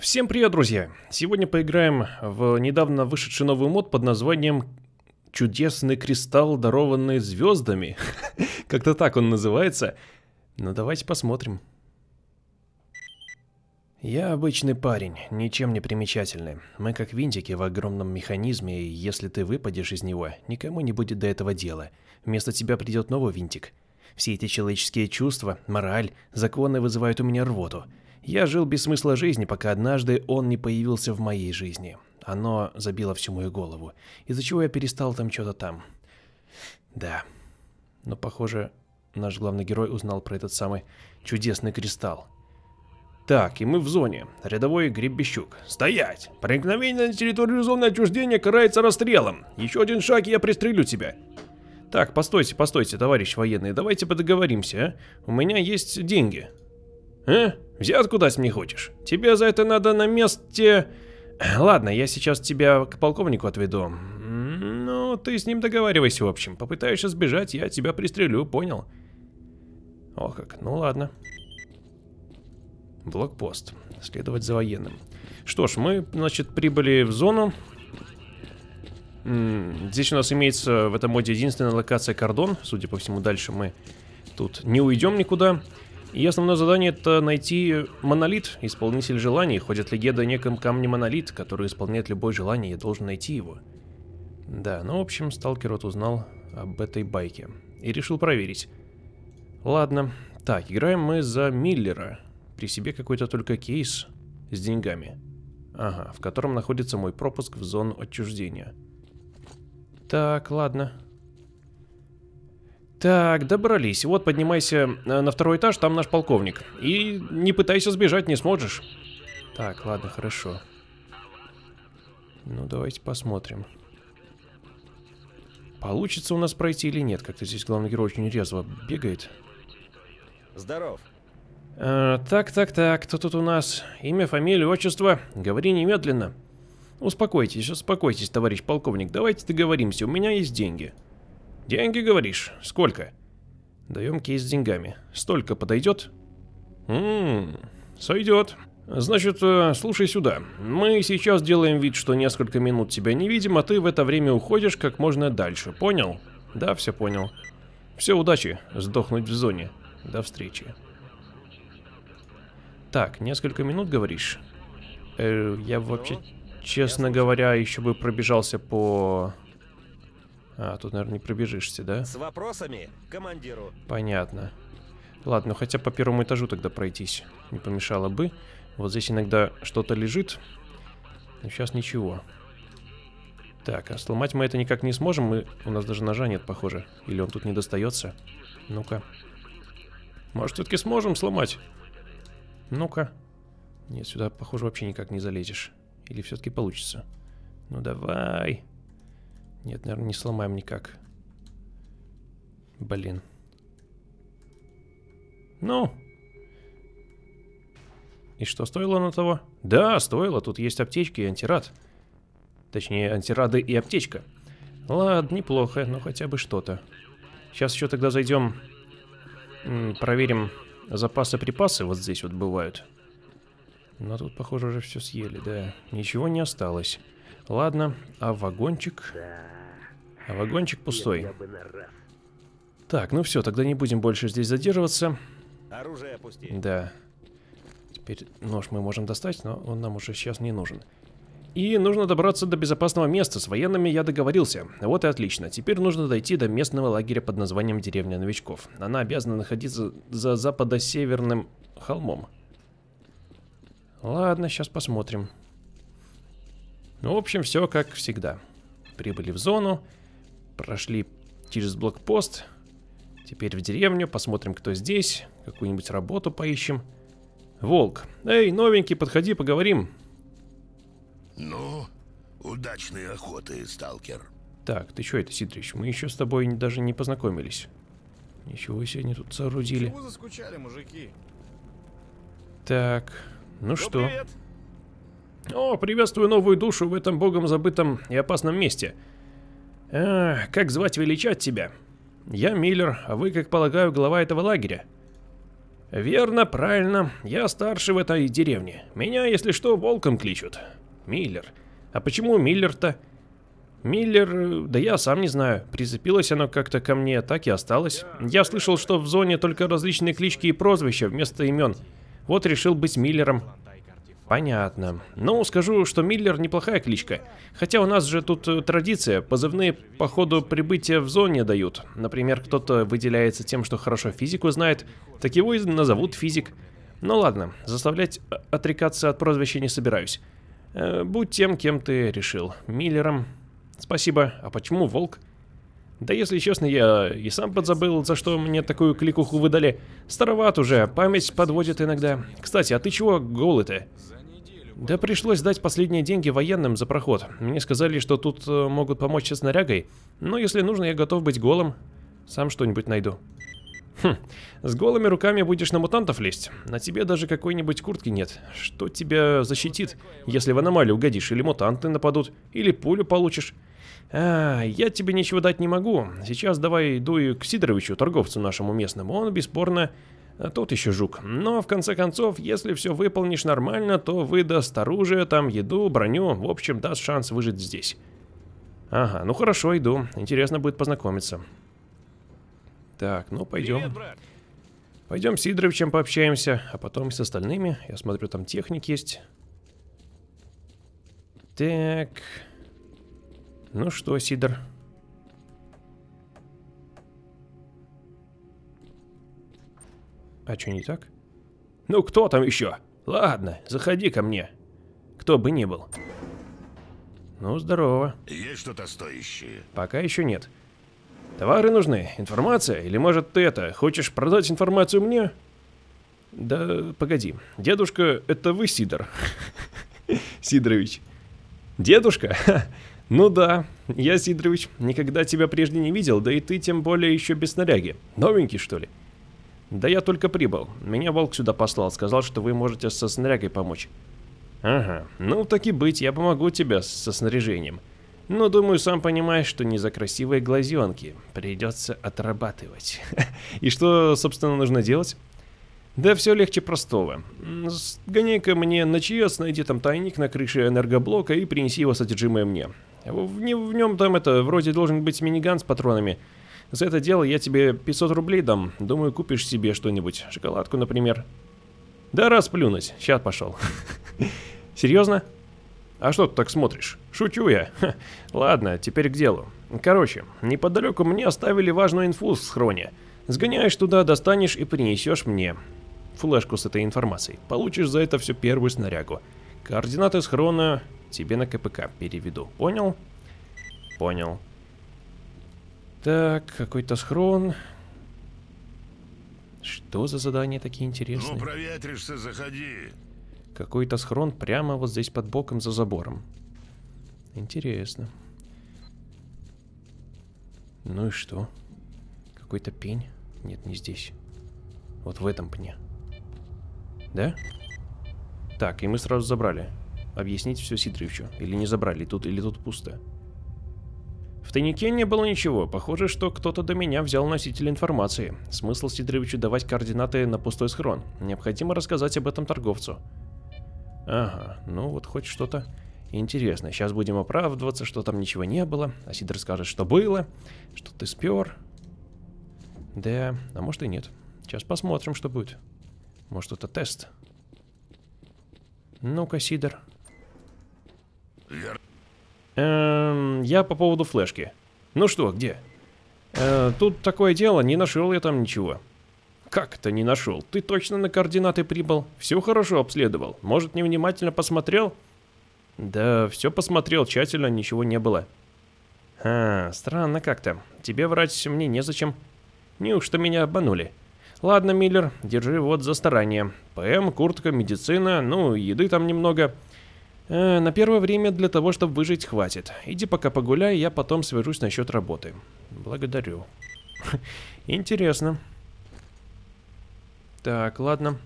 Всем привет, друзья! Сегодня поиграем в недавно вышедший новый мод под названием «Чудесный кристалл, дарованный звездами». Как-то так он называется. Но ну, давайте посмотрим. Я обычный парень, ничем не примечательный. Мы как винтики в огромном механизме, и если ты выпадешь из него, никому не будет до этого дела. Вместо тебя придет новый винтик. Все эти человеческие чувства, мораль, законы вызывают у меня рвоту – я жил без смысла жизни, пока однажды он не появился в моей жизни. Оно забило всю мою голову, из-за чего я перестал там что-то там. Да. Но, похоже, наш главный герой узнал про этот самый чудесный кристалл. Так, и мы в зоне. Рядовой Гребещук. Стоять! Проникновение на территорию зоны отчуждения карается расстрелом. Еще один шаг, и я пристрелю тебя. Так, постойте, постойте, товарищ военный, давайте подоговоримся, а? У меня есть деньги. А? Взятку дать мне хочешь? Тебе за это надо на месте... Э, ладно, я сейчас тебя к полковнику отведу. Ну, ты с ним договаривайся, в общем. Попытаешься сбежать, я тебя пристрелю, понял? О как, ну ладно. Блокпост. Следовать за военным. Что ж, мы, значит, прибыли в зону. Здесь у нас имеется в этом моде единственная локация кордон. Судя по всему, дальше мы тут не уйдем никуда. И основное задание — это найти монолит, исполнитель желаний. Ходит легенда о неком камне монолит, который исполняет любое желание, и должен найти его. Да, ну в общем, сталкер вот узнал об этой байке и решил проверить. Ладно, так, играем мы за Миллера. При себе какой-то только кейс с деньгами. Ага, в котором находится мой пропуск в зону отчуждения. Так, ладно. Так, добрались. Вот поднимайся э, на второй этаж, там наш полковник. И не пытайся сбежать, не сможешь. Так, ладно, хорошо. Ну, давайте посмотрим. Получится у нас пройти или нет? Как-то здесь главный герой очень резво бегает. Здоров. Э, так, так, так, кто тут у нас? Имя, фамилия, отчество. Говори немедленно. Успокойтесь, успокойтесь, товарищ полковник. Давайте договоримся, у меня есть деньги. Деньги, говоришь? Сколько? Даем кейс с деньгами. Столько подойдет? Ммм, сойдет. Значит, э, слушай сюда. Мы сейчас делаем вид, что несколько минут тебя не видим, а ты в это время уходишь как можно дальше. Понял? Да, все понял. Все, удачи. Сдохнуть в зоне. До встречи. Так, несколько минут говоришь? Э, я вообще, честно говоря, еще бы пробежался по а, тут, наверное, не пробежишься, да? С вопросами, командиру. Понятно. Ладно, ну хотя по первому этажу тогда пройтись. Не помешало бы. Вот здесь иногда что-то лежит. Но сейчас ничего. Так, а сломать мы это никак не сможем. Мы... У нас даже ножа нет, похоже. Или он тут не достается. Ну-ка. Может, все-таки сможем сломать? Ну-ка. Нет, сюда, похоже, вообще никак не залезешь. Или все-таки получится? Ну давай. Нет, наверное, не сломаем никак. Блин. Ну. И что, стоило на того? Да, стоило. Тут есть аптечки и антирад. Точнее, антирады и аптечка. Ладно, неплохо, но хотя бы что-то. Сейчас еще тогда зайдем, проверим запасы-припасы. Вот здесь вот бывают. Но тут, похоже, уже все съели, да. Ничего не осталось. Ладно, а вагончик? А вагончик пустой. Так, ну все, тогда не будем больше здесь задерживаться. Оружие опусти. Да. Теперь нож мы можем достать, но он нам уже сейчас не нужен. И нужно добраться до безопасного места. С военными я договорился. Вот и отлично. Теперь нужно дойти до местного лагеря под названием Деревня новичков. Она обязана находиться за западо-северным холмом. Ладно, сейчас посмотрим. Ну, в общем, все как всегда. Прибыли в зону, прошли через блокпост, теперь в деревню, посмотрим, кто здесь, какую-нибудь работу поищем. Волк, эй, новенький, подходи, поговорим. Ну, удачной охоты, сталкер. Так, ты что это, Сидрич? мы еще с тобой даже не познакомились. Ничего себе они тут соорудили. Чего заскучали, мужики? Так, ну Добрый что? Привет. О, приветствую новую душу в этом богом забытом и опасном месте. Э, как звать величать тебя? Я Миллер, а вы, как полагаю, глава этого лагеря. Верно, правильно. Я старше в этой деревне. Меня, если что, волком кличут. Миллер. А почему Миллер-то? Миллер, э, да я сам не знаю. Прицепилось оно как-то ко мне, так и осталось. Я слышал, что в зоне только различные клички и прозвища вместо имен. Вот решил быть Миллером. Понятно. Ну, скажу, что Миллер неплохая кличка. Хотя у нас же тут э, традиция, позывные по ходу прибытия в зоне дают. Например, кто-то выделяется тем, что хорошо физику знает, так его и назовут физик. Ну ладно, заставлять э, отрекаться от прозвища не собираюсь. Э, будь тем, кем ты решил. Миллером. Спасибо. А почему волк? Да если честно, я и сам подзабыл, за что мне такую кликуху выдали. Староват уже, память подводит иногда. Кстати, а ты чего голый-то? Да пришлось дать последние деньги военным за проход. Мне сказали, что тут э, могут помочь с снарягой, Но если нужно, я готов быть голым. Сам что-нибудь найду. Хм, с голыми руками будешь на мутантов лезть. На тебе даже какой-нибудь куртки нет. Что тебя защитит, если в аномалию угодишь, или мутанты нападут, или пулю получишь? А, я тебе ничего дать не могу. Сейчас давай иду и к Сидоровичу, торговцу нашему местному. Он бесспорно а тут еще жук. Но в конце концов, если все выполнишь нормально, то выдаст оружие, там еду, броню, в общем, даст шанс выжить здесь. Ага, ну хорошо, иду. Интересно будет познакомиться. Так, ну пойдем. Привет, Пойдем с Сидоровичем пообщаемся, а потом и с остальными. Я смотрю, там техник есть. Так. Ну что, Сидор? А что не так? Ну кто там еще? Ладно, заходи ко мне. Кто бы ни был. Ну, здорово. Есть что-то стоящее? Пока еще нет. Товары нужны, информация, или может ты это, хочешь продать информацию мне? Да, погоди. Дедушка, это вы Сидор. Сидорович. Дедушка? Ну да, я Сидорович, никогда тебя прежде не видел, да и ты тем более еще без снаряги. Новенький, что ли? Да я только прибыл. Меня волк сюда послал, сказал, что вы можете со снарягой помочь. Ага, ну так и быть, я помогу тебе со снаряжением. Но думаю, сам понимаешь, что не за красивые глазенки. Придется отрабатывать. И что, собственно, нужно делать? Да все легче простого. Сгоняй-ка мне на ЧС, найди там тайник на крыше энергоблока и принеси его содержимое мне. В, в нем там это, вроде должен быть миниган с патронами. За это дело я тебе 500 рублей дам. Думаю, купишь себе что-нибудь. Шоколадку, например. Да расплюнуть. Сейчас пошел. Серьезно? А что ты так смотришь? Шучу я. Ха. Ладно, теперь к делу. Короче, неподалеку мне оставили важную инфу в схроне. Сгоняешь туда, достанешь и принесешь мне флешку с этой информацией. Получишь за это всю первую снарягу. Координаты схрона тебе на КПК переведу. Понял? Понял. Так, какой-то схрон. Что за задания такие интересные? Ну, проветришься, заходи. Какой-то схрон прямо вот здесь под боком за забором. Интересно. Ну и что? Какой-то пень? Нет, не здесь. Вот в этом пне. Да? Так, и мы сразу забрали. Объяснить все Сидоровичу. Или не забрали, тут или тут пусто. В тайнике не было ничего, похоже, что кто-то до меня взял носитель информации. Смысл Сидоровичу давать координаты на пустой схрон. Необходимо рассказать об этом торговцу. Ага, ну вот хоть что-то интересное. Сейчас будем оправдываться, что там ничего не было. А Сидор скажет, что было, что ты спер. Да, а может и нет. Сейчас посмотрим, что будет. Может это тест? Ну-ка, Сидор. Вер... Эм, я по поводу флешки. Ну что, где? Э, тут такое дело, не нашел я там ничего. Как то не нашел? Ты точно на координаты прибыл? Все хорошо обследовал? Может, невнимательно посмотрел? Да, все посмотрел тщательно, ничего не было. А, странно как-то. Тебе врать мне незачем. Неужто меня обманули? Ладно, Миллер, держи вот за старание. ПМ, куртка, медицина, ну, еды там немного. Э, на первое время для того, чтобы выжить, хватит. Иди пока погуляй, я потом свяжусь насчет работы. Благодарю. Интересно. Так, ладно.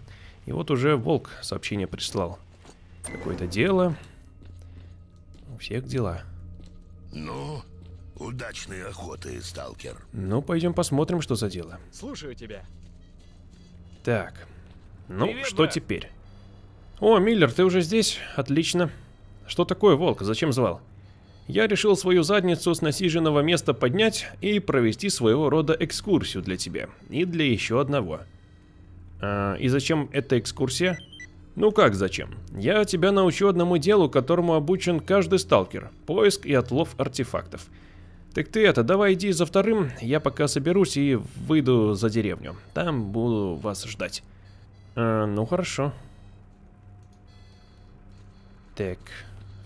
И вот уже волк сообщение прислал. Какое-то дело. У всех дела. Ну, удачной охоты, сталкер. Ну, пойдем посмотрим, что за дело. Слушаю тебя. Так. Ну, Привет, что брат. теперь? «О, Миллер, ты уже здесь? Отлично. Что такое, Волк? Зачем звал?» Я решил свою задницу с насиженного места поднять и провести своего рода экскурсию для тебя. И для еще одного. А, и зачем эта экскурсия? Ну как зачем? Я тебя научу одному делу, которому обучен каждый сталкер. Поиск и отлов артефактов. Так ты это, давай иди за вторым, я пока соберусь и выйду за деревню. Там буду вас ждать. А, ну хорошо. Хорошо. Так,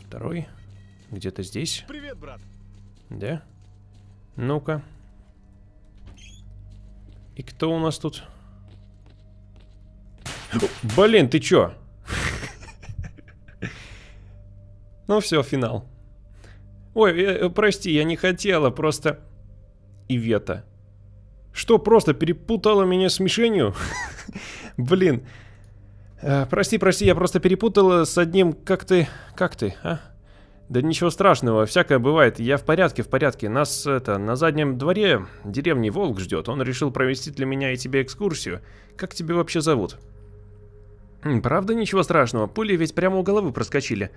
второй. Где-то здесь. Привет, брат. Да? Ну-ка. И кто у нас тут? Блин, ты чё? Ну все, финал. Ой, э, э, прости, я не хотела, просто... Ивета. Что, просто перепутала меня с мишенью? Блин. Э, прости, прости, я просто перепутал э, с одним... Как ты... Как ты, а? Да ничего страшного, всякое бывает. Я в порядке, в порядке. Нас, это, на заднем дворе деревни Волк ждет. Он решил провести для меня и тебе экскурсию. Как тебя вообще зовут? Правда ничего страшного? Пули ведь прямо у головы проскочили.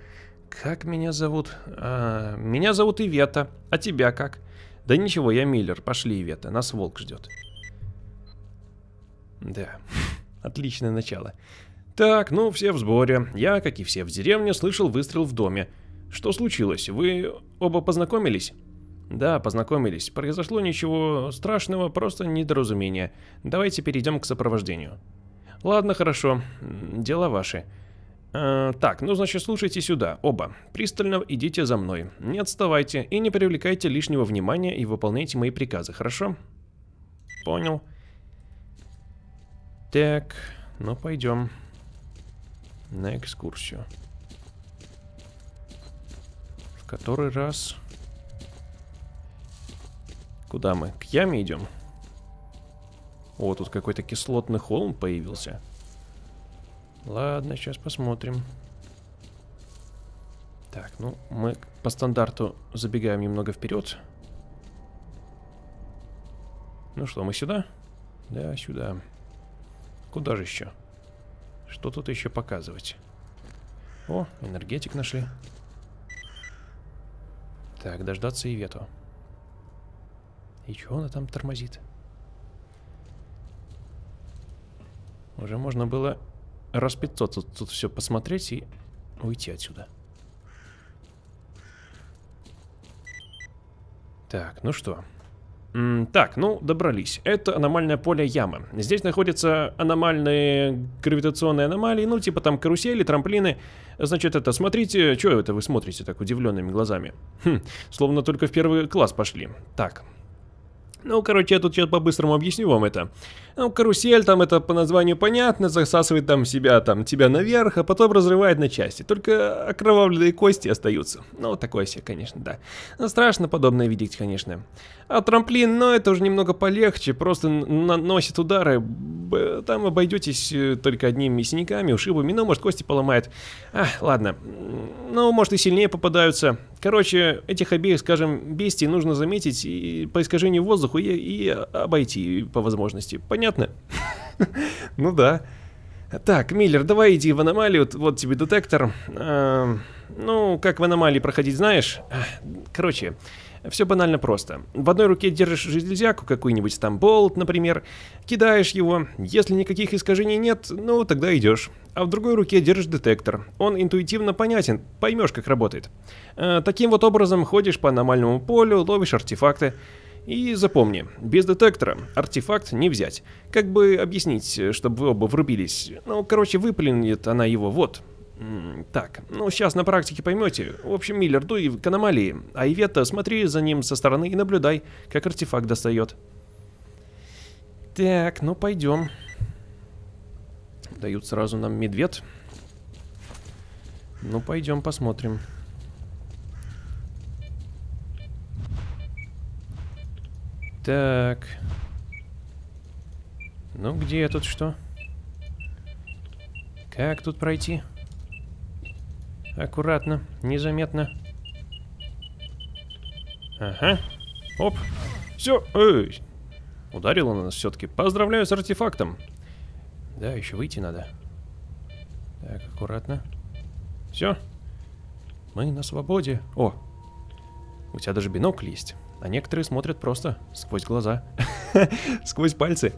Как меня зовут? А, меня зовут Ивета. А тебя как? Да ничего, я Миллер. Пошли, Ивета. Нас Волк ждет. Да, отличное начало. Так, ну все в сборе. Я, как и все в деревне, слышал выстрел в доме. Что случилось? Вы оба познакомились? Да, познакомились. Произошло ничего страшного, просто недоразумение. Давайте перейдем к сопровождению. Ладно, хорошо. Дела ваши. Э, так, ну значит слушайте сюда, оба. Пристально идите за мной. Не отставайте и не привлекайте лишнего внимания и выполняйте мои приказы, хорошо? Понял. Так, ну пойдем на экскурсию. В который раз... Куда мы? К яме идем? О, тут какой-то кислотный холм появился. Ладно, сейчас посмотрим. Так, ну, мы по стандарту забегаем немного вперед. Ну что, мы сюда? Да, сюда. Куда же еще? Что тут еще показывать? О, энергетик нашли. Так, дождаться и вету. И чего она там тормозит? Уже можно было раз 500 тут, тут все посмотреть и уйти отсюда. Так, ну что, так, ну, добрались. Это аномальное поле ямы. Здесь находятся аномальные гравитационные аномалии, ну, типа там карусели, трамплины. Значит, это, смотрите, что это вы смотрите так удивленными глазами? Хм, словно только в первый класс пошли. Так. Ну, короче, я тут сейчас по-быстрому объясню вам это. Ну, карусель там, это по названию понятно, засасывает там себя, там, тебя наверх, а потом разрывает на части. Только окровавленные кости остаются. Ну, такое себе, конечно, да. Но ну, страшно подобное видеть, конечно. А трамплин, ну, это уже немного полегче, просто наносит удары. Там обойдетесь э, только одними синяками, ушибами, ну, может, кости поломает. А, ладно. Ну, может, и сильнее попадаются. Короче, этих обеих, скажем, бестий нужно заметить и по искажению воздуха и, и обойти по возможности. Понятно? понятно? Ну да. Так, Миллер, давай иди в аномалию, вот тебе детектор. А, ну, как в аномалии проходить, знаешь? А, короче, все банально просто. В одной руке держишь железяку, какой-нибудь там болт, например, кидаешь его. Если никаких искажений нет, ну тогда идешь. А в другой руке держишь детектор. Он интуитивно понятен, поймешь, как работает. А, таким вот образом ходишь по аномальному полю, ловишь артефакты. И запомни, без детектора артефакт не взять. Как бы объяснить, чтобы вы оба врубились? Ну, короче, выплюнет она его вот. Так, ну сейчас на практике поймете. В общем, Миллер, дуй к аномалии, а Ивета смотри за ним со стороны и наблюдай, как артефакт достает. Так, ну пойдем. Дают сразу нам медведь. Ну пойдем посмотрим. Так. Ну, где я тут что? Как тут пройти? Аккуратно, незаметно. Ага. Оп. Все. Эй. Ударило на нас все-таки. Поздравляю с артефактом. Да, еще выйти надо. Так, аккуратно. Все. Мы на свободе. О. У тебя даже бинокль есть. А некоторые смотрят просто сквозь глаза. сквозь пальцы.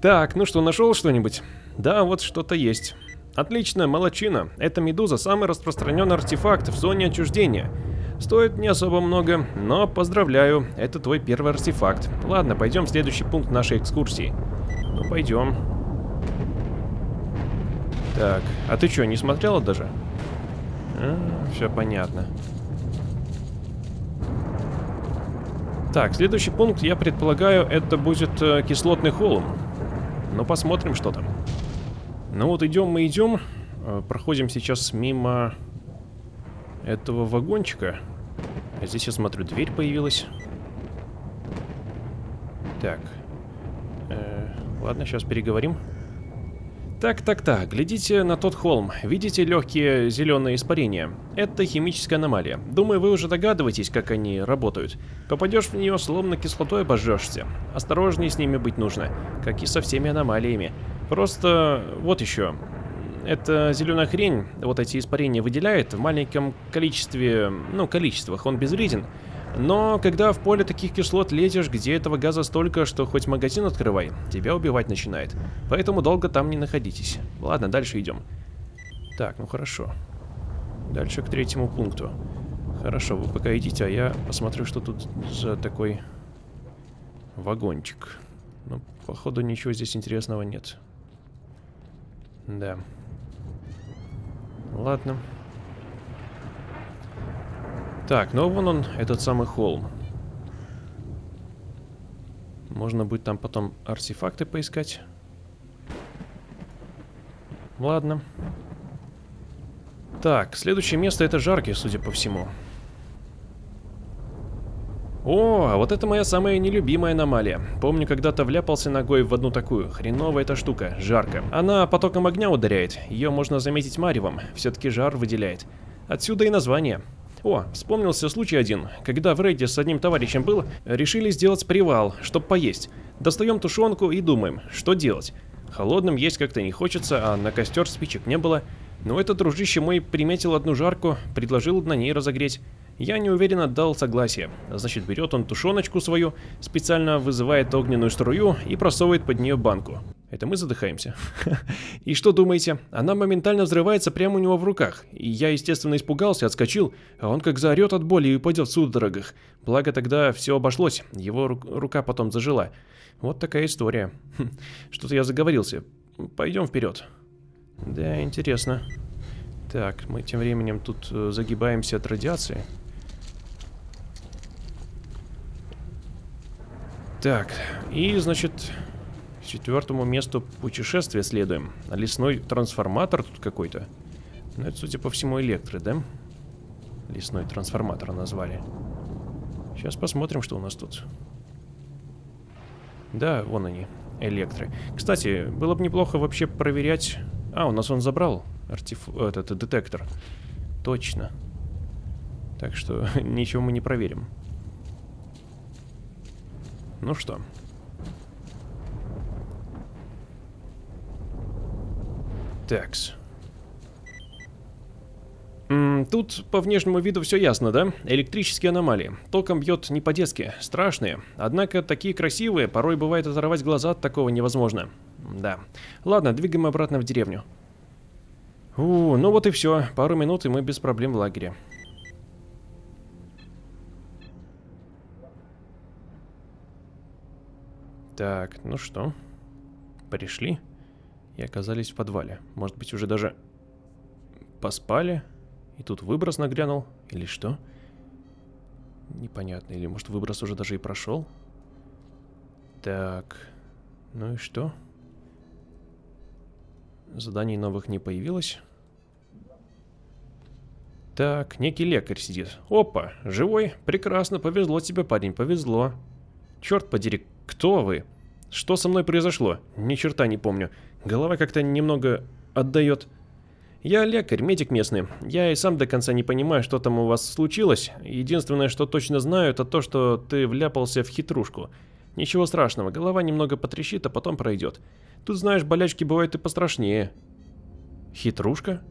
Так, ну что, нашел что-нибудь? Да, вот что-то есть. Отлично, молочина. Это медуза самый распространенный артефакт в зоне отчуждения. Стоит не особо много, но поздравляю, это твой первый артефакт. Ладно, пойдем в следующий пункт нашей экскурсии. Ну, пойдем. Так, а ты что, не смотрела даже? А, все понятно. Так, следующий пункт, я предполагаю, это будет э, кислотный холм. Но посмотрим, что там. Ну вот, идем мы идем. Э, проходим сейчас мимо этого вагончика. А здесь, я смотрю, дверь появилась. Так. Э, ладно, сейчас переговорим. Так-так-так, глядите на тот холм. Видите легкие зеленые испарения? Это химическая аномалия. Думаю, вы уже догадываетесь, как они работают. Попадешь в нее, словно кислотой обожжешься. Осторожнее с ними быть нужно, как и со всеми аномалиями. Просто вот еще. Эта зеленая хрень, вот эти испарения выделяет в маленьком количестве, ну, количествах, он безвреден. Но когда в поле таких кислот лезешь, где этого газа столько, что хоть магазин открывай, тебя убивать начинает. Поэтому долго там не находитесь. Ладно, дальше идем. Так, ну хорошо. Дальше к третьему пункту. Хорошо, вы пока идите, а я посмотрю, что тут за такой вагончик. Ну, походу, ничего здесь интересного нет. Да. Ладно. Ладно. Так, ну вон он, этот самый холм. Можно будет там потом артефакты поискать. Ладно. Так, следующее место это жаркие, судя по всему. О, а вот это моя самая нелюбимая аномалия. Помню, когда-то вляпался ногой в одну такую. Хреновая эта штука, жарко. Она потоком огня ударяет, ее можно заметить маревом, все-таки жар выделяет. Отсюда и название. О, вспомнился случай один, когда в рейде с одним товарищем был, решили сделать привал, чтобы поесть. Достаем тушенку и думаем, что делать. Холодным есть как-то не хочется, а на костер спичек не было. Но этот дружище мой приметил одну жарку, предложил на ней разогреть. Я неуверенно дал согласие. Значит, берет он тушеночку свою, специально вызывает огненную струю и просовывает под нее банку. Это мы задыхаемся. И что думаете? Она моментально взрывается прямо у него в руках. И я, естественно, испугался, отскочил, а он как заорет от боли и упадет в судорогах. Благо тогда все обошлось, его ру рука потом зажила. Вот такая история. Что-то я заговорился. Пойдем вперед. Да, интересно. Так, мы тем временем тут э, загибаемся от радиации. Так, и, значит, четвертому месту путешествия следуем. Лесной трансформатор тут какой-то. Ну, это, судя по всему, электры, да? Лесной трансформатор назвали. Сейчас посмотрим, что у нас тут. Да, вон они, электры. Кстати, было бы неплохо вообще проверять... А, у нас он забрал артеф... этот детектор. Точно. Так что ничего мы не проверим. Ну что. Такс. Тут по внешнему виду все ясно, да? Электрические аномалии. Током бьет не по-детски, страшные. Однако такие красивые, порой бывает оторвать глаза от такого невозможно. Да. Ладно, двигаем обратно в деревню. У, ну вот и все. Пару минут и мы без проблем в лагере. Так, ну что? Пришли и оказались в подвале. Может быть, уже даже поспали, и тут выброс нагрянул, или что? Непонятно, или может выброс уже даже и прошел? Так, ну и что? Заданий новых не появилось. Так, некий лекарь сидит. Опа, живой, прекрасно, повезло тебе, парень, повезло. Черт подери, «Кто вы? Что со мной произошло? Ни черта не помню. Голова как-то немного отдает...» «Я лекарь, медик местный. Я и сам до конца не понимаю, что там у вас случилось. Единственное, что точно знаю, это то, что ты вляпался в хитрушку. Ничего страшного, голова немного потрещит, а потом пройдет. Тут, знаешь, болячки бывают и пострашнее». «Хитрушка?»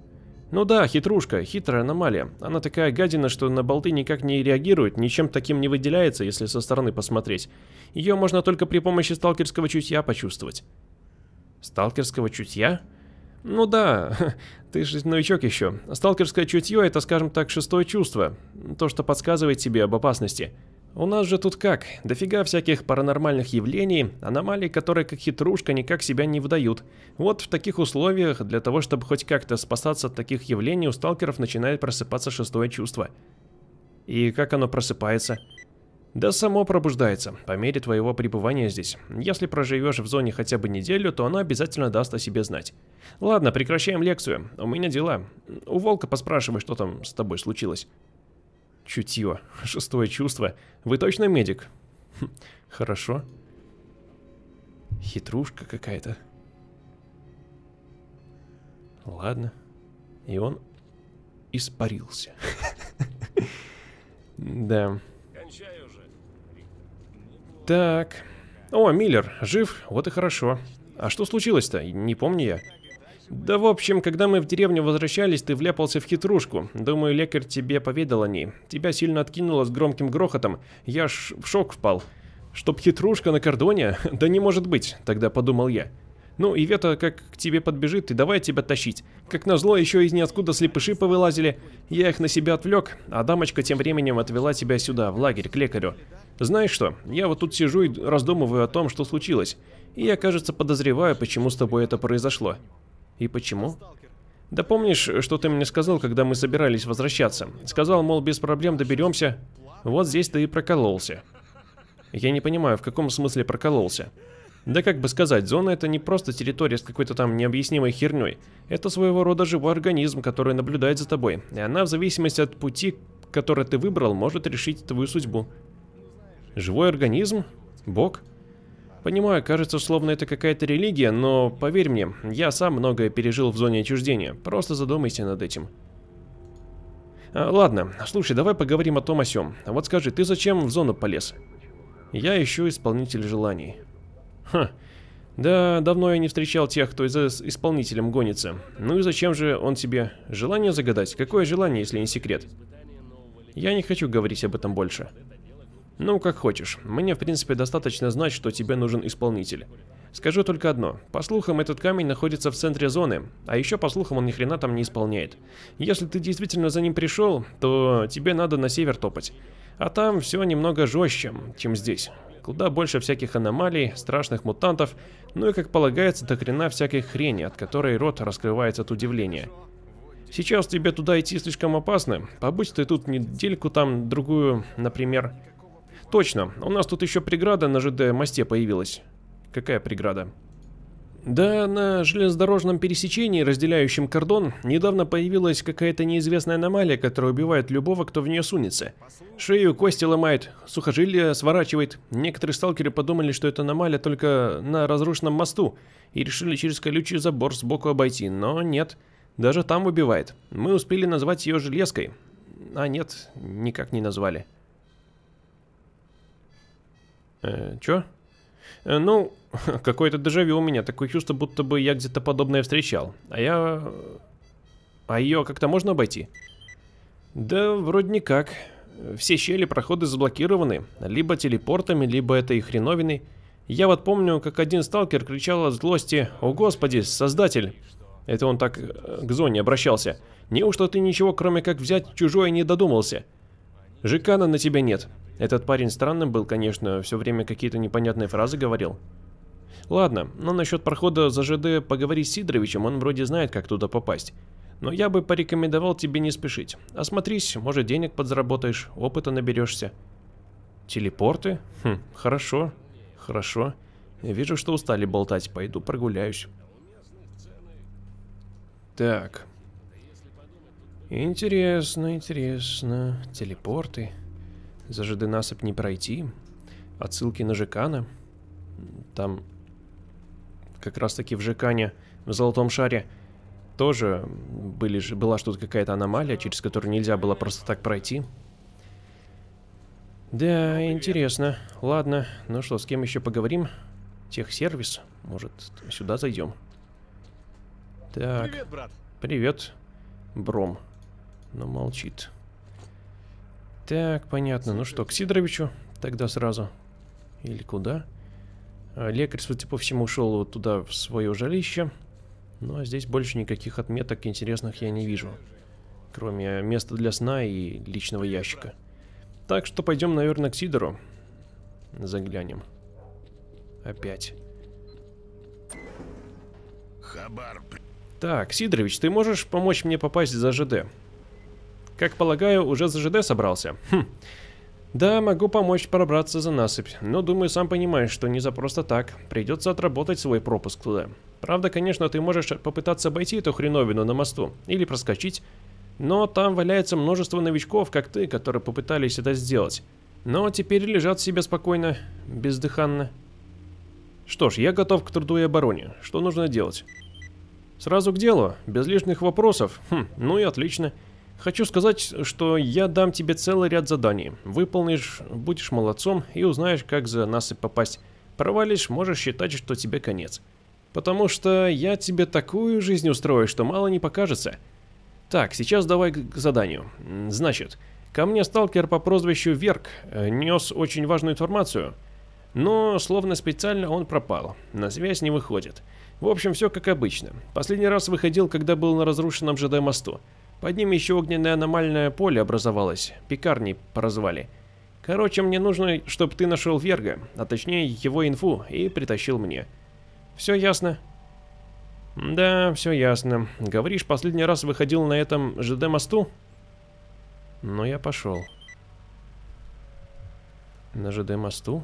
Ну да, хитрушка, хитрая аномалия. Она такая гадина, что на болты никак не реагирует, ничем таким не выделяется, если со стороны посмотреть. Ее можно только при помощи сталкерского чутья почувствовать. Сталкерского чутья? Ну да, ты же новичок еще. Сталкерское чутье это, скажем так, шестое чувство. То, что подсказывает тебе об опасности. У нас же тут как, дофига всяких паранормальных явлений, аномалий, которые как хитрушка никак себя не выдают. Вот в таких условиях, для того чтобы хоть как-то спасаться от таких явлений, у сталкеров начинает просыпаться шестое чувство. И как оно просыпается? Да само пробуждается, по мере твоего пребывания здесь. Если проживешь в зоне хотя бы неделю, то она обязательно даст о себе знать. Ладно, прекращаем лекцию, у меня дела. У Волка поспрашивай, что там с тобой случилось. Чутье. Шестое чувство. Вы точно медик? Хм, хорошо. Хитрушка какая-то. Ладно. И он испарился. Да. Так. О, Миллер, жив, вот и хорошо. А что случилось-то? Не помню я. Да в общем, когда мы в деревню возвращались, ты вляпался в хитрушку. Думаю, лекарь тебе поведал о ней. Тебя сильно откинуло с громким грохотом. Я аж в шок впал. Чтоб хитрушка на кордоне? Да не может быть, тогда подумал я. Ну, Ивета как к тебе подбежит и давай тебя тащить. Как назло, еще из ниоткуда слепыши повылазили. Я их на себя отвлек, а дамочка тем временем отвела тебя сюда, в лагерь, к лекарю. Знаешь что, я вот тут сижу и раздумываю о том, что случилось. И я, кажется, подозреваю, почему с тобой это произошло. И почему? Да помнишь, что ты мне сказал, когда мы собирались возвращаться? Сказал, мол, без проблем доберемся. Вот здесь ты и прокололся. Я не понимаю, в каком смысле прокололся. Да как бы сказать, зона это не просто территория с какой-то там необъяснимой херней. Это своего рода живой организм, который наблюдает за тобой. И она в зависимости от пути, который ты выбрал, может решить твою судьбу. Живой организм? Бог? Понимаю, кажется, словно это какая-то религия, но поверь мне, я сам многое пережил в зоне отчуждения. Просто задумайся над этим. А, ладно, слушай, давай поговорим о том о сём. Вот скажи, ты зачем в зону полез? Я ищу исполнитель желаний. Ха, да давно я не встречал тех, кто за исполнителем гонится. Ну и зачем же он тебе? Желание загадать? Какое желание, если не секрет? Я не хочу говорить об этом больше. Ну, как хочешь. Мне, в принципе, достаточно знать, что тебе нужен исполнитель. Скажу только одно. По слухам, этот камень находится в центре зоны, а еще по слухам он ни хрена там не исполняет. Если ты действительно за ним пришел, то тебе надо на север топать. А там все немного жестче, чем здесь. Куда больше всяких аномалий, страшных мутантов, ну и, как полагается, до хрена всякой хрени, от которой рот раскрывается от удивления. Сейчас тебе туда идти слишком опасно, побудь ты тут недельку там, другую, например. Точно, у нас тут еще преграда на ЖД мосте появилась. Какая преграда? Да, на железнодорожном пересечении, разделяющем кордон, недавно появилась какая-то неизвестная аномалия, которая убивает любого, кто в нее сунется. Шею, кости ломает, сухожилие сворачивает. Некоторые сталкеры подумали, что это аномалия только на разрушенном мосту, и решили через колючий забор сбоку обойти, но нет. Даже там убивает. Мы успели назвать ее железкой. А нет, никак не назвали. Э, чё? Э, ну, какое-то дежавю у меня. Такое чувство, будто бы я где-то подобное встречал. А я... А ее как-то можно обойти? Да, вроде никак. Все щели, проходы заблокированы. Либо телепортами, либо этой хреновиной. Я вот помню, как один сталкер кричал от злости «О господи, создатель!» Это он так э, к зоне обращался. «Неужто ты ничего, кроме как взять чужое, не додумался? Жикана на тебя нет. Этот парень странным был, конечно, все время какие-то непонятные фразы говорил. Ладно, но насчет прохода за ЖД поговори с Сидоровичем, он вроде знает, как туда попасть. Но я бы порекомендовал тебе не спешить. Осмотрись, может денег подзаработаешь, опыта наберешься. Телепорты? Хм, хорошо, хорошо. Я вижу, что устали болтать, пойду прогуляюсь. Так. Интересно, интересно. Телепорты. За ЖД насыпь не пройти. Отсылки на Жекана. Там как раз таки в Жекане, в Золотом Шаре, тоже были, была что-то какая-то аномалия, через которую нельзя было просто так пройти. Да, ну, Привет. интересно. Ладно, ну что, с кем еще поговорим? Техсервис? Может, сюда зайдем? Так. Привет, брат. Привет, Бром. Но ну, молчит. Так, понятно. Ну что, к Сидоровичу тогда сразу. Или куда? А, лекарь, судя по всему, ушел вот туда, в свое жилище. Ну а здесь больше никаких отметок интересных я не вижу. Кроме места для сна и личного ящика. Так что пойдем, наверное, к Сидору. Заглянем. Опять. Так, Сидорович, ты можешь помочь мне попасть за ЖД? Как полагаю, уже за ЖД собрался. Хм. Да, могу помочь пробраться за насыпь, но думаю, сам понимаешь, что не за просто так. Придется отработать свой пропуск туда. Правда, конечно, ты можешь попытаться обойти эту хреновину на мосту или проскочить, но там валяется множество новичков, как ты, которые попытались это сделать. Но теперь лежат себе спокойно, бездыханно. Что ж, я готов к труду и обороне. Что нужно делать? Сразу к делу, без лишних вопросов. Хм, ну и отлично. Отлично. Хочу сказать, что я дам тебе целый ряд заданий. Выполнишь, будешь молодцом и узнаешь, как за насыпь попасть. Провалишь, можешь считать, что тебе конец. Потому что я тебе такую жизнь устрою, что мало не покажется. Так, сейчас давай к заданию. Значит, ко мне сталкер по прозвищу Верк э, нес очень важную информацию. Но словно специально он пропал. На связь не выходит. В общем, все как обычно. Последний раз выходил, когда был на разрушенном ЖД мосту. Под ним еще огненное аномальное поле образовалось, пекарни поразвали. Короче, мне нужно, чтобы ты нашел Верга, а точнее его инфу, и притащил мне. Все ясно? Да, все ясно. Говоришь, последний раз выходил на этом ЖД мосту? Но ну, я пошел. На ЖД мосту?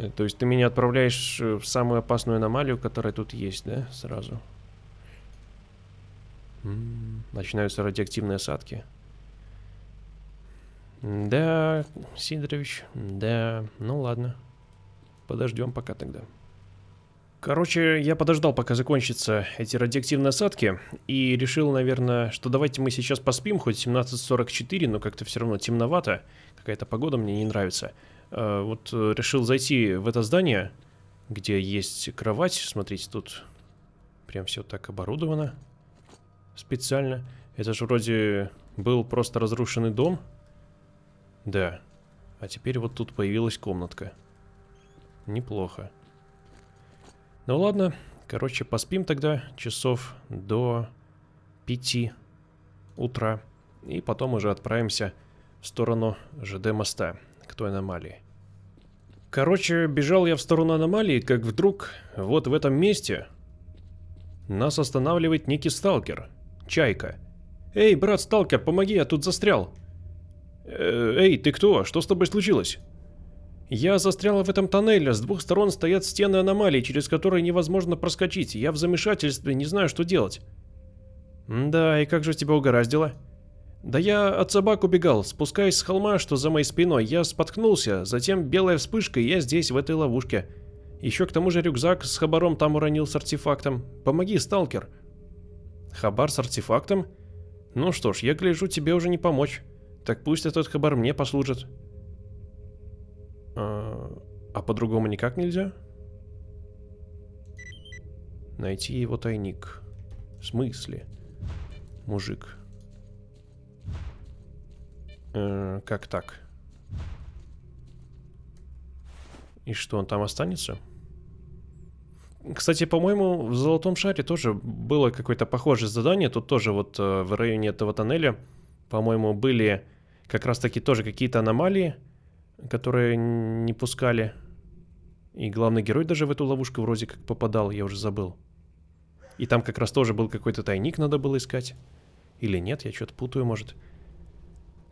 Э, то есть ты меня отправляешь э, в самую опасную аномалию, которая тут есть, да, сразу? Начинаются радиоактивные осадки. Да, Сидорович, да, ну ладно. Подождем пока тогда. Короче, я подождал, пока закончатся эти радиоактивные осадки, и решил, наверное, что давайте мы сейчас поспим, хоть 17.44, но как-то все равно темновато, какая-то погода мне не нравится. Э, вот э, решил зайти в это здание, где есть кровать, смотрите, тут прям все так оборудовано специально. Это же вроде был просто разрушенный дом. Да. А теперь вот тут появилась комнатка. Неплохо. Ну ладно. Короче, поспим тогда часов до 5 утра. И потом уже отправимся в сторону ЖД моста, к той аномалии. Короче, бежал я в сторону аномалии, как вдруг, вот в этом месте, нас останавливает некий сталкер. Чайка. «Эй, брат-сталкер, помоги, я тут застрял!» «Э, «Эй, ты кто? Что с тобой случилось?» «Я застрял в этом тоннеле, с двух сторон стоят стены аномалий, через которые невозможно проскочить, я в замешательстве, не знаю, что делать». «Да, и как же тебя угораздило?» «Да я от собак убегал, спускаясь с холма, что за моей спиной, я споткнулся, затем белая вспышка, и я здесь, в этой ловушке. Еще к тому же рюкзак с хабаром там уронил с артефактом. Помоги, сталкер!» Хабар с артефактом? Ну что ж, я гляжу, тебе уже не помочь. Так пусть этот хабар мне послужит. А, а по-другому никак нельзя? Найти его тайник. В смысле? Мужик. Э, как так? И что, он там останется? Кстати, по-моему, в «Золотом шаре» тоже было какое-то похожее задание. Тут тоже вот э, в районе этого тоннеля, по-моему, были как раз-таки тоже какие-то аномалии, которые не пускали. И главный герой даже в эту ловушку вроде как попадал, я уже забыл. И там как раз тоже был какой-то тайник надо было искать. Или нет, я что-то путаю, может.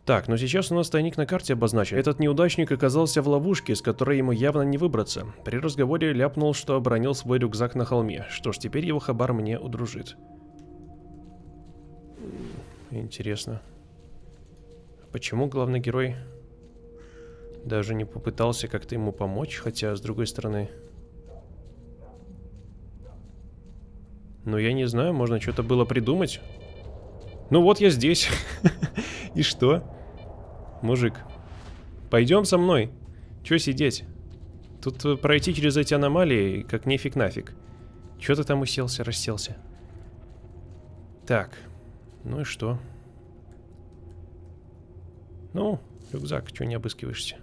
Так, но сейчас у нас тайник на карте обозначен. Этот неудачник оказался в ловушке, из которой ему явно не выбраться. При разговоре ляпнул, что обронил свой рюкзак на холме. Что ж, теперь его хабар мне удружит. Интересно. Почему главный герой даже не попытался как-то ему помочь, хотя, с другой стороны... Ну, я не знаю, можно что-то было придумать. Ну вот я здесь. И что? мужик. Пойдем со мной. Че сидеть? Тут э, пройти через эти аномалии, как нефиг нафиг. Че ты там уселся, расселся? Так, ну и что? Ну, рюкзак, что не обыскиваешься?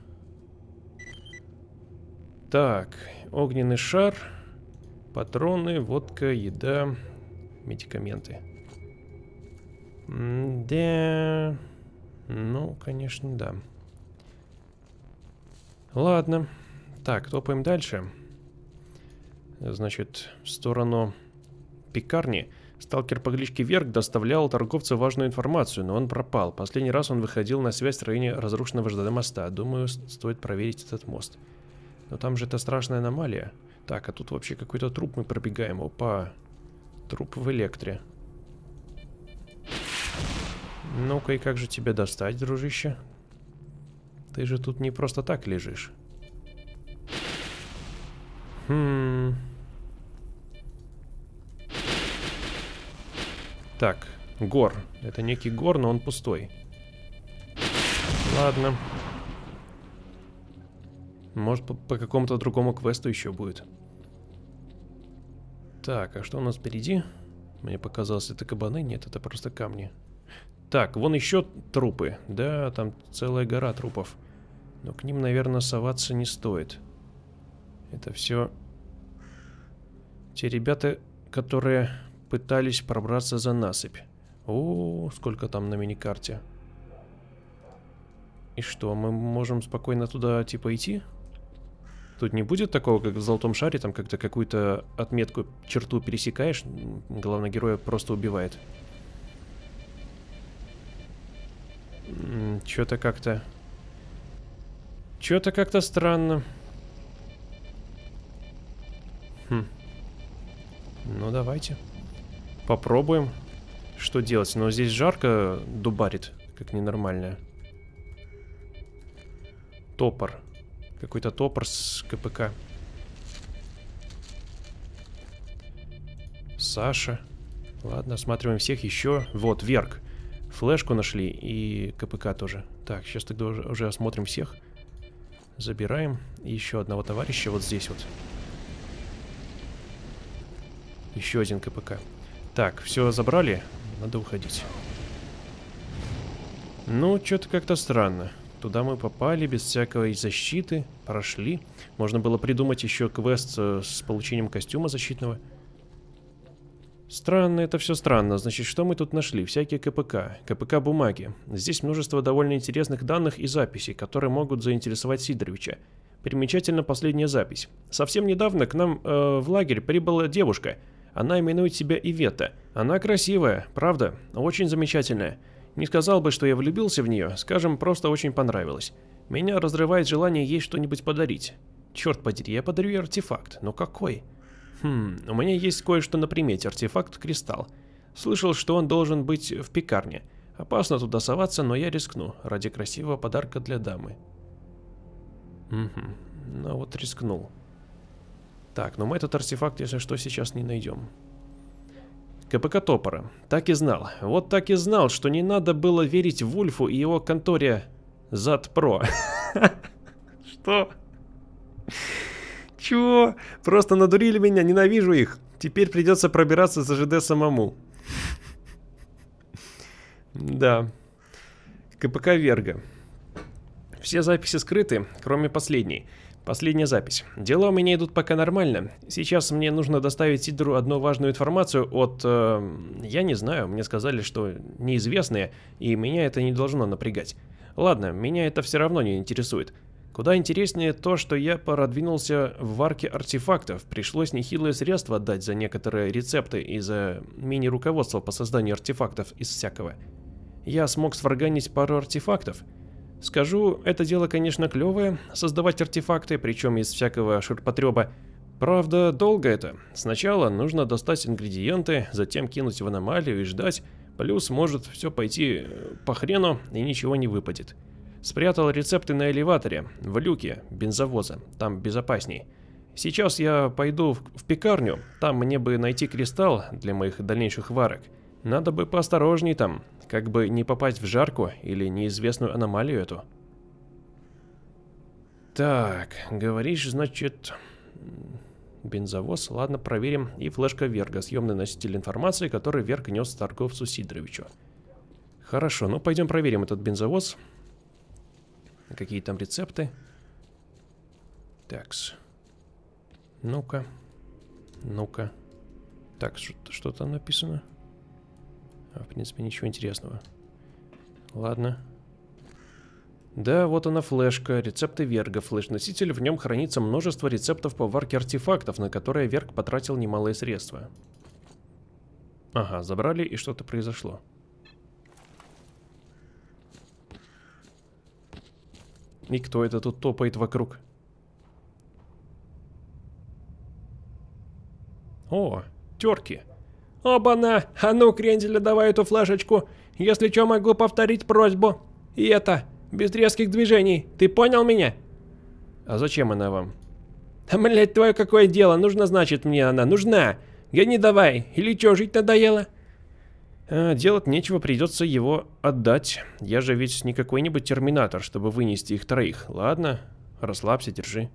Так, огненный шар, патроны, водка, еда, медикаменты. М да... Ну, конечно, да. Ладно. Так, топаем дальше. Значит, в сторону пекарни. Сталкер по кличке Верк доставлял торговцу важную информацию, но он пропал. Последний раз он выходил на связь в районе разрушенного ЖДД моста. Думаю, стоит проверить этот мост. Но там же это страшная аномалия. Так, а тут вообще какой-то труп мы пробегаем. Опа. Труп в электре. Ну-ка, и как же тебя достать, дружище? Ты же тут не просто так лежишь. Хм... Так, гор. Это некий гор, но он пустой. Ладно. Может, по, по какому-то другому квесту еще будет. Так, а что у нас впереди? Мне показалось, это кабаны. Нет, это просто камни. Так, вон еще трупы. Да, там целая гора трупов. Но к ним, наверное, соваться не стоит. Это все те ребята, которые пытались пробраться за насыпь. О, сколько там на миникарте. И что, мы можем спокойно туда типа идти? Тут не будет такого, как в золотом шаре, там как-то какую-то отметку, черту пересекаешь, главного героя просто убивает. Что-то как-то... Что-то как-то странно. Хм. Ну, давайте. Попробуем. Что делать? Но здесь жарко дубарит, как ненормальное. Топор. Какой-то топор с КПК. Саша. Ладно, осматриваем всех еще. Вот, Верк. Флешку нашли и КПК тоже. Так, сейчас тогда уже, уже осмотрим всех. Забираем. еще одного товарища вот здесь вот. Еще один КПК. Так, все забрали. Надо уходить. Ну, что-то как-то странно. Туда мы попали без всякой защиты, прошли. Можно было придумать еще квест э, с получением костюма защитного. Странно это все странно. Значит, что мы тут нашли? Всякие КПК, КПК бумаги. Здесь множество довольно интересных данных и записей, которые могут заинтересовать Сидоровича. Примечательно последняя запись. Совсем недавно к нам э, в лагерь прибыла девушка. Она именует себя Ивета. Она красивая, правда, очень замечательная. Не сказал бы, что я влюбился в нее, скажем, просто очень понравилось. Меня разрывает желание ей что-нибудь подарить. Черт подери, я подарю ей артефакт, но какой? Хм, у меня есть кое-что на примете, артефакт «Кристалл». Слышал, что он должен быть в пекарне. Опасно туда соваться, но я рискну, ради красивого подарка для дамы. Угу, ну вот рискнул. Так, но ну мы этот артефакт, если что, сейчас не найдем. КПК Топора. Так и знал. Вот так и знал, что не надо было верить Вульфу и его конторе Затпро. Про. Что? Чего? Просто надурили меня, ненавижу их. Теперь придется пробираться за ЖД самому. Да. КПК Верга. Все записи скрыты, кроме последней. Последняя запись. Дела у меня идут пока нормально. Сейчас мне нужно доставить Сидору одну важную информацию от... Э, я не знаю, мне сказали, что неизвестные, и меня это не должно напрягать. Ладно, меня это все равно не интересует. Куда интереснее то, что я продвинулся в варке артефактов. Пришлось нехилые средства отдать за некоторые рецепты и за мини-руководство по созданию артефактов из всякого. Я смог сварганить пару артефактов. Скажу, это дело, конечно, клевое, создавать артефакты, причем из всякого ширпотреба. Правда, долго это. Сначала нужно достать ингредиенты, затем кинуть в аномалию и ждать. Плюс может все пойти э, по хрену и ничего не выпадет. Спрятал рецепты на элеваторе, в люке бензовоза, там безопасней. Сейчас я пойду в, в пекарню, там мне бы найти кристалл для моих дальнейших варок. Надо бы поосторожней там, как бы не попасть в жарку или неизвестную аномалию эту. Так, говоришь, значит... Бензовоз, ладно, проверим. И флешка Верга, съемный носитель информации, который Верг нес торговцу Сидоровичу. Хорошо, ну пойдем проверим этот бензовоз. Какие там рецепты? Такс. Ну-ка. Ну-ка. Так, что там написано? А, в принципе, ничего интересного. Ладно. Да, вот она флешка, рецепты Верга, флеш-носитель, в нем хранится множество рецептов по варке артефактов, на которые Верг потратил немалые средства. Ага, забрали и что-то произошло. И кто это тут топает вокруг? О, терки. Оба-на! А ну, кренделя, давай эту флешечку. Если что, могу повторить просьбу. И это, без резких движений. Ты понял меня? А зачем она вам? Да блядь, твое какое дело? Нужно значит, мне она. Нужна. Я не давай. Или что, жить надоело? Э, делать нечего, придется его отдать. Я же ведь не какой-нибудь терминатор, чтобы вынести их троих. Ладно, расслабься, держи.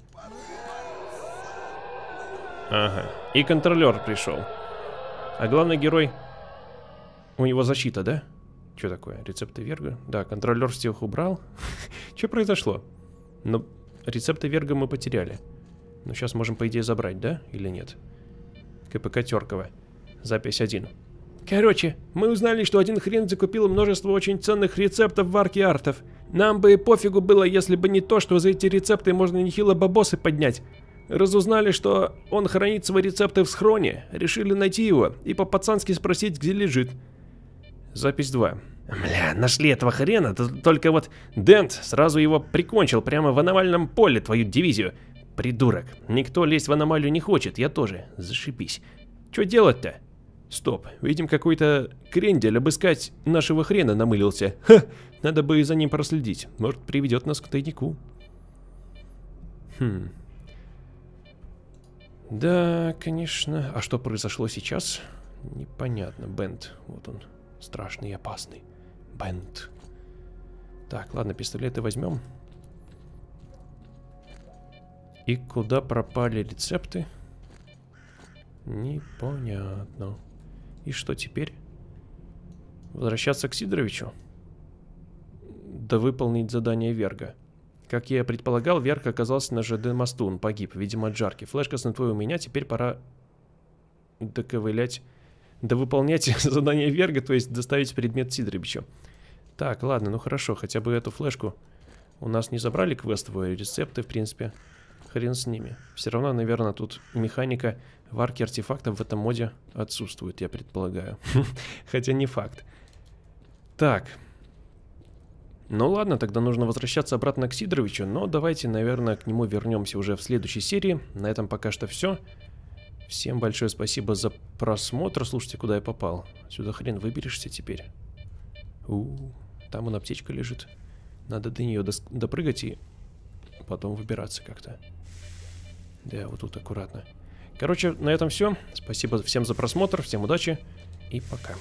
Ага, и контролер пришел. А главный герой... У него защита, да? Что такое? Рецепты Верга? Да, контролер всех убрал. Что произошло? Но ну, рецепты Верга мы потеряли. Но ну, сейчас можем, по идее, забрать, да? Или нет? КПК Теркова. Запись 1. Короче, мы узнали, что один хрен закупил множество очень ценных рецептов варки артов. Нам бы и пофигу было, если бы не то, что за эти рецепты можно нехило бабосы поднять. Разузнали, что он хранит свои рецепты в схроне, решили найти его и по-пацански спросить, где лежит. Запись 2. Мля, нашли этого хрена, только вот Дент сразу его прикончил прямо в аномальном поле, твою дивизию. Придурок, никто лезть в аномалию не хочет, я тоже, Зашипись. Чё делать-то? Стоп, видим какой-то крендель обыскать нашего хрена намылился. Ха, надо бы за ним проследить. Может, приведет нас к тайнику. Хм. Да, конечно. А что произошло сейчас? Непонятно. Бенд, Вот он. Страшный и опасный. Бенд. Так, ладно, пистолеты возьмем. И куда пропали рецепты? Непонятно. И что теперь? Возвращаться к Сидоровичу? Да выполнить задание Верга. Как я и предполагал, Верг оказался на ЖД мосту, он погиб, видимо, от жарки. Флешка с инфой у меня, теперь пора доковылять, да выполнять задание Верга, то есть доставить предмет Сидоровичу. Так, ладно, ну хорошо, хотя бы эту флешку у нас не забрали квестовые а рецепты, в принципе хрен с ними. Все равно, наверное, тут механика варки артефактов в этом моде отсутствует, я предполагаю. Хотя не факт. Так. Ну ладно, тогда нужно возвращаться обратно к Сидоровичу, но давайте, наверное, к нему вернемся уже в следующей серии. На этом пока что все. Всем большое спасибо за просмотр. Слушайте, куда я попал. Сюда хрен выберешься теперь. У, -у, -у там он аптечка лежит. Надо до нее допрыгать и потом выбираться как-то. Да, вот тут аккуратно. Короче, на этом все. Спасибо всем за просмотр, всем удачи и пока.